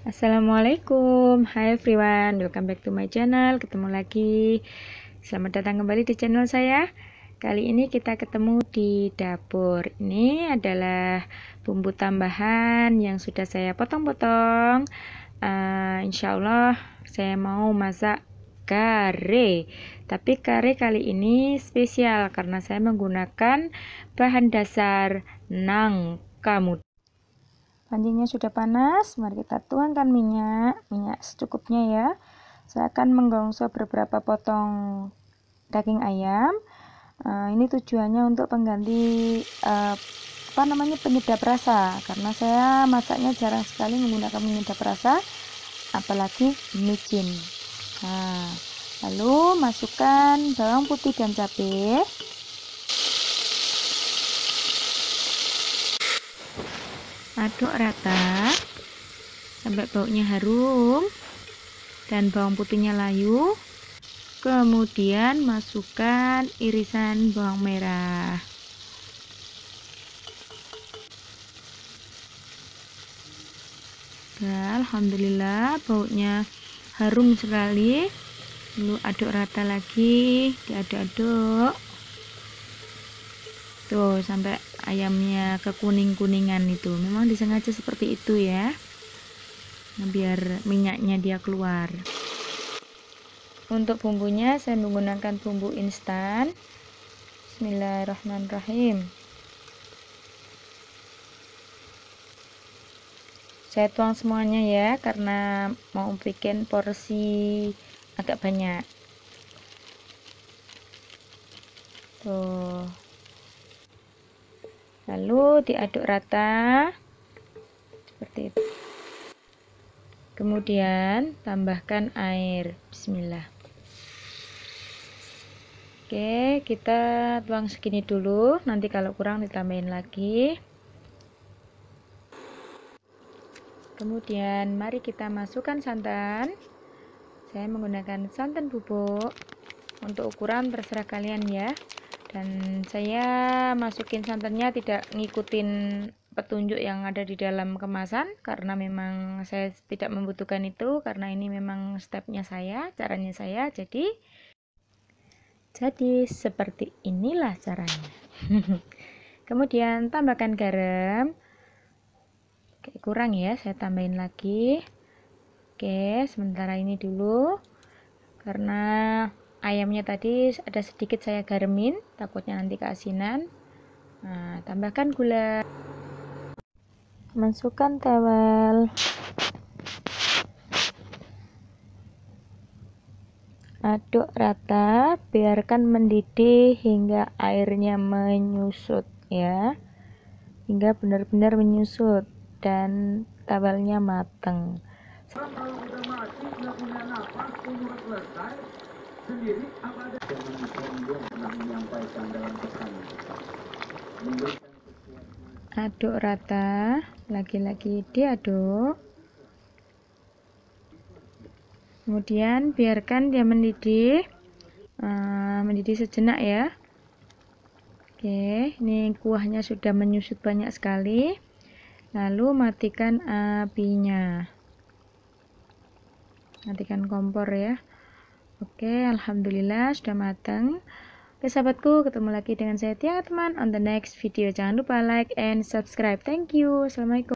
Assalamualaikum Hai everyone, welcome back to my channel Ketemu lagi Selamat datang kembali di channel saya Kali ini kita ketemu di dapur Ini adalah bumbu tambahan yang sudah saya potong-potong uh, eh, Insya saya mau masak kare Tapi kare kali ini spesial Karena saya menggunakan bahan dasar nangka muda Pancinya sudah panas, mari kita tuangkan minyak, minyak secukupnya ya. Saya akan menggongso beberapa potong daging ayam. Uh, ini tujuannya untuk pengganti uh, apa namanya penyedap rasa karena saya masaknya jarang sekali menggunakan penyedap rasa apalagi micin. Nah, lalu masukkan bawang putih dan cabai. aduk rata sampai baunya harum dan bawang putihnya layu kemudian masukkan irisan bawang merah Alhamdulillah baunya harum sekali lalu aduk rata lagi diaduk-aduk tuh sampai ayamnya kekuning-kuningan itu memang disengaja seperti itu ya nah, biar minyaknya dia keluar untuk bumbunya saya menggunakan bumbu instan bismillahirrahmanirrahim saya tuang semuanya ya karena mau bikin porsi agak banyak tuh lalu diaduk rata seperti itu kemudian tambahkan air bismillah oke kita tuang segini dulu nanti kalau kurang ditambahin lagi kemudian mari kita masukkan santan saya menggunakan santan bubuk untuk ukuran terserah kalian ya dan saya masukin santannya tidak ngikutin petunjuk yang ada di dalam kemasan karena memang saya tidak membutuhkan itu karena ini memang stepnya saya caranya saya jadi jadi seperti inilah caranya kemudian tambahkan garam oke, kurang ya saya tambahin lagi oke sementara ini dulu karena ayamnya tadi ada sedikit saya garmin takutnya nanti keasinan nah, tambahkan gula masukkan tewel aduk rata biarkan mendidih hingga airnya menyusut ya hingga benar-benar menyusut dan tabelnya mateng aduk rata lagi-lagi diaduk kemudian biarkan dia mendidih uh, mendidih sejenak ya oke ini kuahnya sudah menyusut banyak sekali lalu matikan apinya matikan kompor ya Oke, alhamdulillah sudah matang. Oke sahabatku, ketemu lagi dengan saya Tiang teman on the next video. Jangan lupa like and subscribe. Thank you. Assalamualaikum.